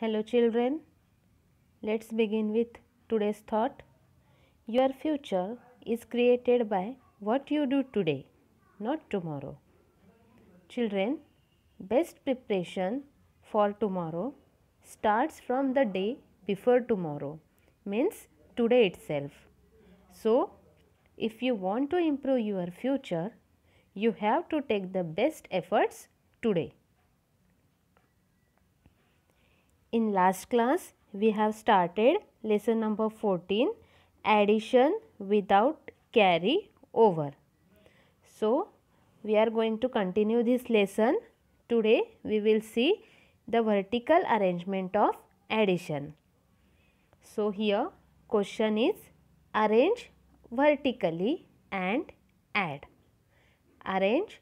Hello children, let's begin with today's thought. Your future is created by what you do today, not tomorrow. Children, best preparation for tomorrow starts from the day before tomorrow, means today itself. So, if you want to improve your future, you have to take the best efforts today. In last class, we have started lesson number 14, addition without carry over. So, we are going to continue this lesson. Today, we will see the vertical arrangement of addition. So, here question is arrange vertically and add. Arrange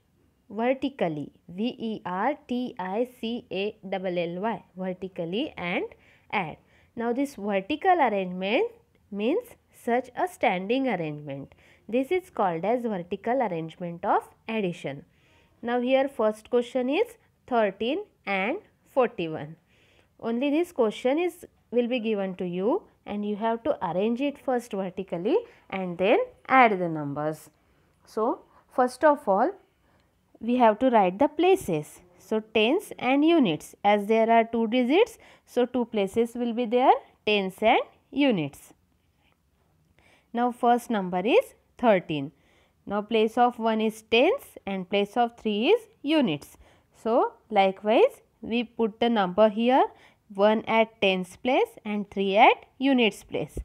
vertically V E R T I C A L L Y vertically and add. Now this vertical arrangement means such a standing arrangement. This is called as vertical arrangement of addition. Now here first question is 13 and 41. Only this question is will be given to you and you have to arrange it first vertically and then add the numbers. So first of all we have to write the places. So, tens and units. As there are two digits, so two places will be there, tens and units. Now, first number is 13. Now, place of 1 is tens and place of 3 is units. So, likewise, we put the number here 1 at tens place and 3 at units place.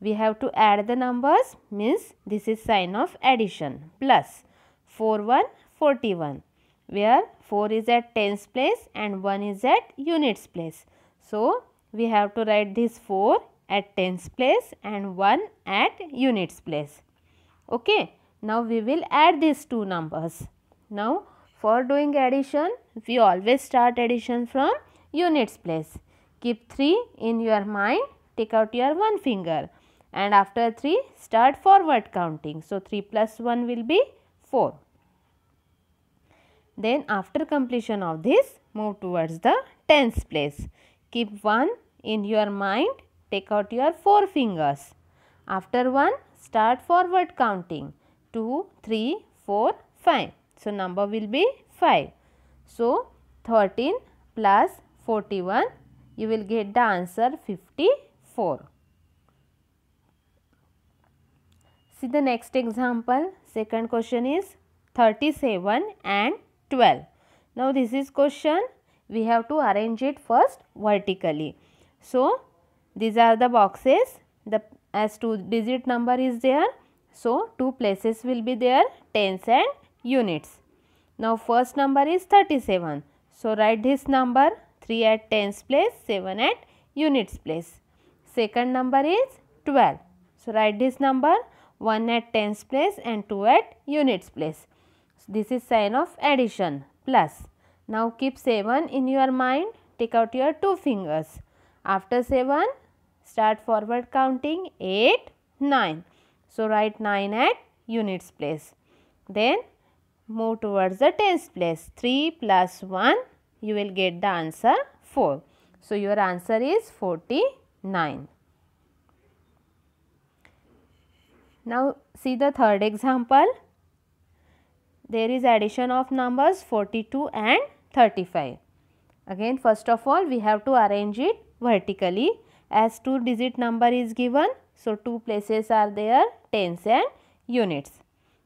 We have to add the numbers means this is sign of addition plus 4 1 41 where 4 is at tens place and 1 is at units place. So, we have to write this 4 at tens place and 1 at units place. Okay. Now, we will add these two numbers. Now, for doing addition, we always start addition from units place. Keep 3 in your mind, take out your one finger and after 3 start forward counting. So, 3 plus 1 will be 4. Then after completion of this, move towards the tens place. Keep 1 in your mind, take out your 4 fingers. After 1, start forward counting. 2, 3, 4, 5. So, number will be 5. So, 13 plus 41, you will get the answer 54. See the next example. Second question is 37 and 12. Now this is question. We have to arrange it first vertically. So these are the boxes. The as two digit number is there. So two places will be there tens and units. Now first number is 37. So write this number 3 at tens place 7 at units place. Second number is 12. So write this number 1 at tens place and 2 at units place. This is sign of addition plus. Now keep 7 in your mind. Take out your two fingers. After 7, start forward counting 8, 9. So write 9 at units place. Then move towards the tens place. 3 plus 1, you will get the answer 4. So your answer is 49. Now see the third example there is addition of numbers 42 and 35. Again first of all we have to arrange it vertically as 2 digit number is given. So, 2 places are there tens and units.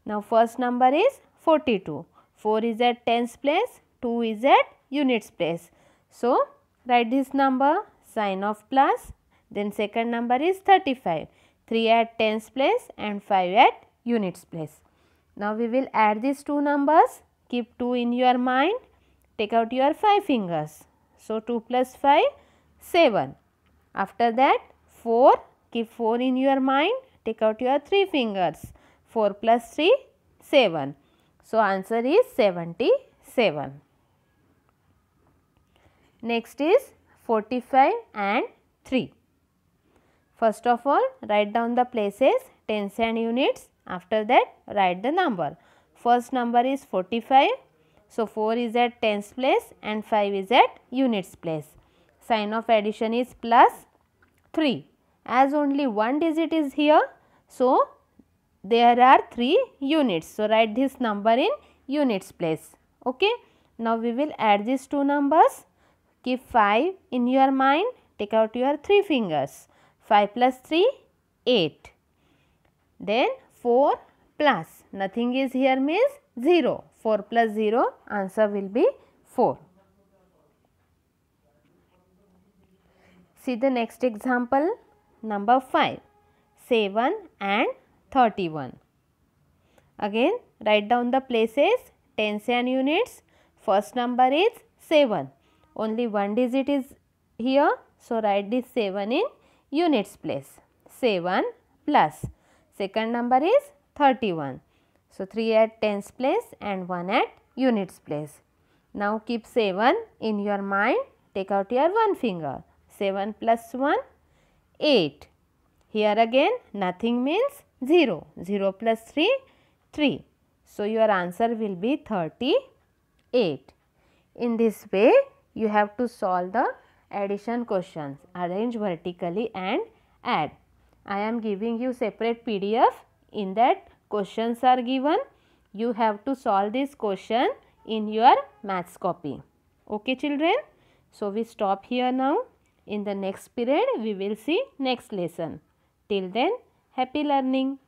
Now, first number is 42. 4 is at tens place, 2 is at units place. So, write this number sign of plus then second number is 35. 3 at tens place and 5 at units place. Now we will add these two numbers. Keep 2 in your mind. Take out your 5 fingers. So 2 plus 5, 7. After that 4, keep 4 in your mind. Take out your 3 fingers. 4 plus 3, 7. So answer is 77. Next is 45 and 3. First of all, write down the places, tens and units after that write the number. First number is 45. So 4 is at tens place and 5 is at units place. Sign of addition is plus 3. As only one digit is here, so there are 3 units. So write this number in units place. Okay. Now we will add these two numbers. Keep 5 in your mind. Take out your 3 fingers. 5 plus 3, 8. Then 4 plus. Nothing is here means 0. 4 plus 0 answer will be 4. See the next example number 5. 7 and 31. Again write down the places tens and units. First number is 7. Only one digit is here. So write this 7 in units place. 7 plus plus. Second number is 31. So, 3 at tens place and 1 at units place. Now, keep 7 in your mind. Take out your one finger. 7 plus 1, 8. Here again nothing means 0. 0 plus 3, 3. So, your answer will be 38. In this way, you have to solve the addition questions. Arrange vertically and add. I am giving you separate PDF. In that questions are given. You have to solve this question in your maths copy. Okay children. So we stop here now. In the next period we will see next lesson. Till then happy learning.